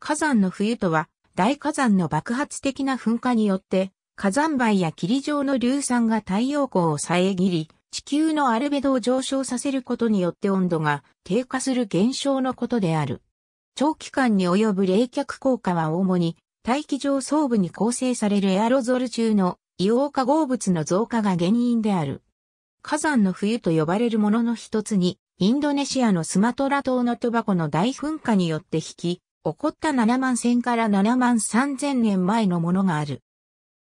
火山の冬とは、大火山の爆発的な噴火によって、火山灰や霧状の硫酸が太陽光を遮り、地球のアルベドを上昇させることによって温度が低下する現象のことである。長期間に及ぶ冷却効果は主に大気上層部に構成されるエアロゾル中の硫黄化合物の増加が原因である。火山の冬と呼ばれるものの一つに、インドネシアのスマトラ島のトバコの大噴火によって引き起こった7万1000から7万3000年前のものがある。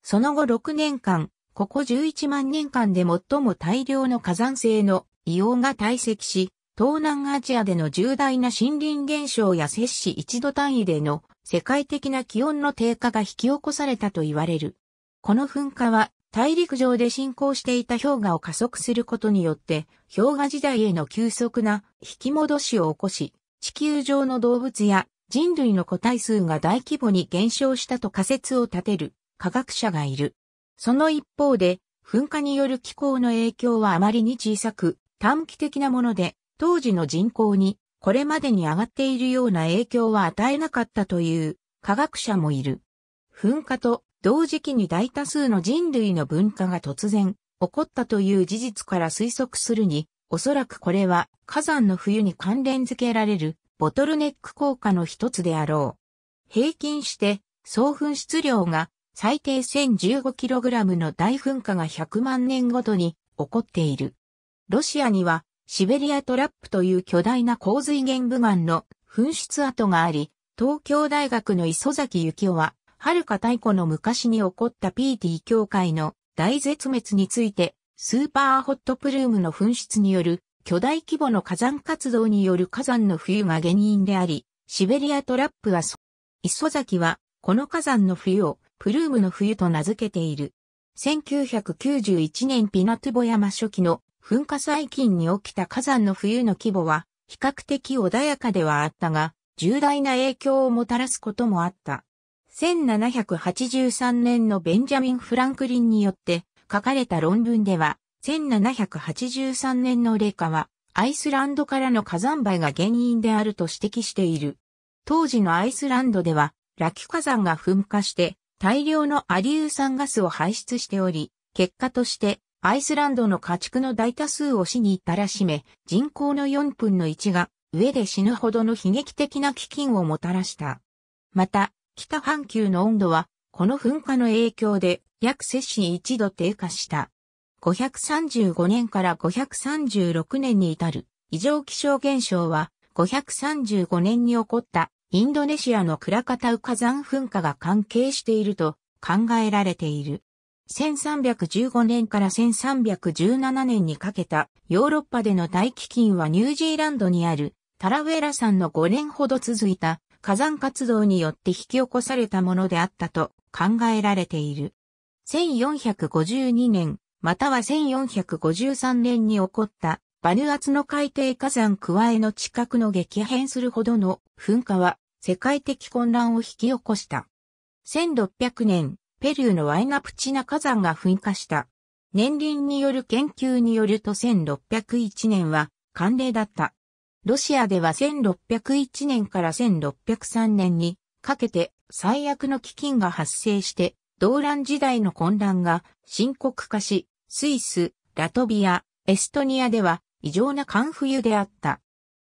その後6年間、ここ11万年間で最も大量の火山性の硫黄が堆積し、東南アジアでの重大な森林現象や摂氏1度単位での世界的な気温の低下が引き起こされたと言われる。この噴火は大陸上で進行していた氷河を加速することによって氷河時代への急速な引き戻しを起こし、地球上の動物や人類の個体数が大規模に減少したと仮説を立てる科学者がいる。その一方で、噴火による気候の影響はあまりに小さく、短期的なもので、当時の人口に、これまでに上がっているような影響は与えなかったという科学者もいる。噴火と同時期に大多数の人類の文化が突然起こったという事実から推測するに、おそらくこれは火山の冬に関連付けられるボトルネック効果の一つであろう。平均して、総噴出量が最低 1015kg の大噴火が100万年ごとに起こっている。ロシアにはシベリアトラップという巨大な洪水源部岩の噴出跡があり、東京大学の磯崎幸夫は、遥か太古の昔に起こった PT 教会の大絶滅について、スーパーホットプルームの噴出による巨大規模の火山活動による火山の冬が原因であり、シベリアトラップは、磯崎は、この火山の冬を、プルームの冬と名付けている。1991年ピナトゥボ山初期の噴火最近に起きた火山の冬の規模は、比較的穏やかではあったが、重大な影響をもたらすこともあった。1783年のベンジャミン・フランクリンによって書かれた論文では、1783年の冷夏は、アイスランドからの火山灰が原因であると指摘している。当時のアイスランドでは、ラキュ火山が噴火して、大量のアリウ酸ガスを排出しており、結果として、アイスランドの家畜の大多数を死に至らしめ、人口の4分の1が、上で死ぬほどの悲劇的な飢饉をもたらした。また、北半球の温度は、この噴火の影響で、約摂氏1度低下した。535年から536年に至る異常気象現象は535年に起こったインドネシアのクラカタウ火山噴火が関係していると考えられている。1315年から1317年にかけたヨーロッパでの大飢饉はニュージーランドにあるタラウェラ山の5年ほど続いた火山活動によって引き起こされたものであったと考えられている。1452年、または1453年に起こったバヌアツの海底火山加えの近くの激変するほどの噴火は世界的混乱を引き起こした。1600年、ペルーのワイナプチナ火山が噴火した。年輪による研究によると1601年は寒冷だった。ロシアでは1601年から1603年にかけて最悪の飢饉が発生して動乱時代の混乱が深刻化し、スイス、ラトビア、エストニアでは異常な寒冬であった。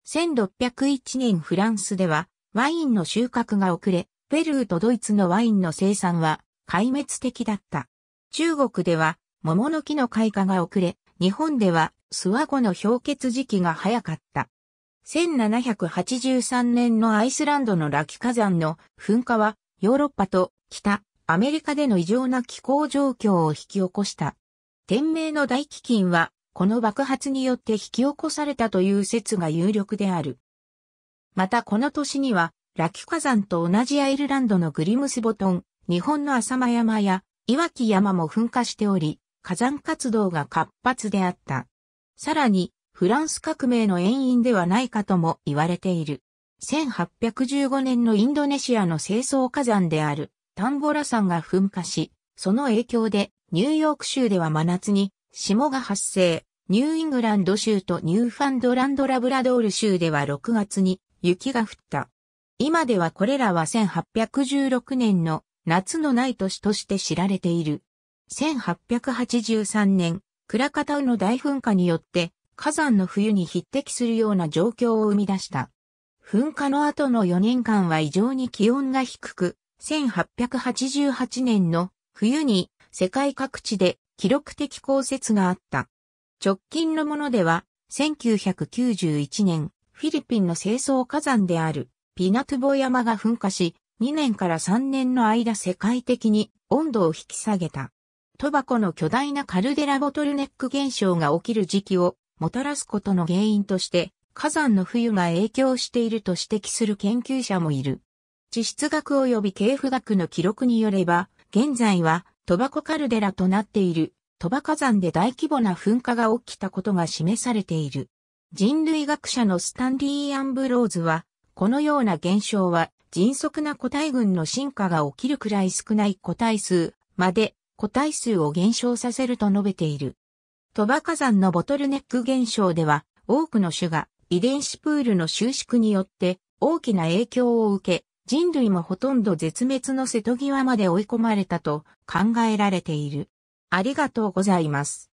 1601年フランスではワインの収穫が遅れ、ペルーとドイツのワインの生産は壊滅的だった。中国では桃の木の開花が遅れ、日本では諏訪湖の氷結時期が早かった。1783年のアイスランドのラキ火山の噴火はヨーロッパと北、アメリカでの異常な気候状況を引き起こした。天明の大飢饉は、この爆発によって引き起こされたという説が有力である。またこの年には、ラキュ火山と同じアイルランドのグリムスボトン、日本の浅間山や岩木山も噴火しており、火山活動が活発であった。さらに、フランス革命の遠因ではないかとも言われている。1815年のインドネシアの清掃火山であるタンボラ山が噴火し、その影響でニューヨーク州では真夏に霜が発生、ニューイングランド州とニューファンドランドラブラドール州では6月に雪が降った。今ではこれらは1816年の夏のない年として知られている。1883年、クラカタウの大噴火によって火山の冬に匹敵するような状況を生み出した。噴火の後の4年間は異常に気温が低く、1888年の冬に世界各地で記録的降雪があった。直近のものでは、1991年、フィリピンの清掃火山であるピナトゥボ山が噴火し、2年から3年の間世界的に温度を引き下げた。トバコの巨大なカルデラボトルネック現象が起きる時期をもたらすことの原因として、火山の冬が影響していると指摘する研究者もいる。地質学及び系譜学の記録によれば、現在はトバコカルデラとなっているトバ火山で大規模な噴火が起きたことが示されている。人類学者のスタンリー・アンブローズは、このような現象は迅速な個体群の進化が起きるくらい少ない個体数まで個体数を減少させると述べている。トバ火山のボトルネック現象では多くの種が遺伝子プールの収縮によって大きな影響を受け人類もほとんど絶滅の瀬戸際まで追い込まれたと考えられている。ありがとうございます。